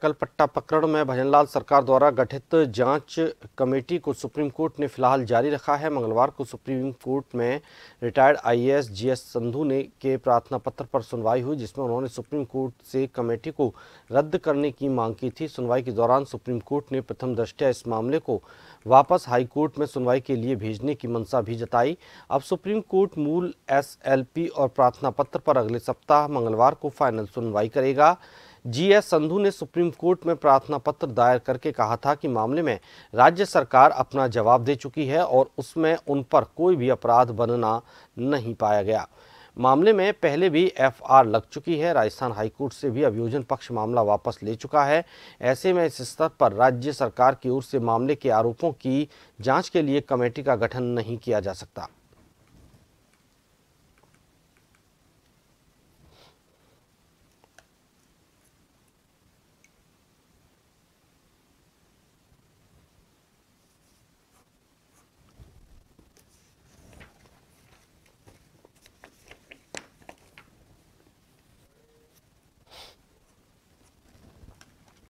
कल पट्टा प्रकरण में भजनलाल सरकार द्वारा गठित जांच कमेटी को सुप्रीम कोर्ट ने फिलहाल जारी रखा है मंगलवार को सुप्रीम कोर्ट में रिटायर्ड आईएएस जीएस संधु ने के प्रार्थना पत्र पर सुनवाई हुई जिसमें उन्होंने सुप्रीम कोर्ट से कमेटी को रद्द करने की मांग की थी सुनवाई के दौरान सुप्रीम कोर्ट ने प्रथम दृष्टया इस मामले को वापस हाई कोर्ट में सुनवाई के लिए भेजने की मंशा भी जताई अब सुप्रीम कोर्ट मूल एस और प्रार्थना पत्र पर अगले सप्ताह मंगलवार को फाइनल सुनवाई करेगा जीएस संधू ने सुप्रीम कोर्ट में प्रार्थना पत्र दायर करके कहा था कि मामले में राज्य सरकार अपना जवाब दे चुकी है और उसमें उन पर कोई भी अपराध बनना नहीं पाया गया मामले में पहले भी एफआर लग चुकी है राजस्थान हाईकोर्ट से भी अभियोजन पक्ष मामला वापस ले चुका है ऐसे में इस स्तर पर राज्य सरकार की ओर से मामले के आरोपों की जांच के लिए कमेटी का गठन नहीं किया जा सकता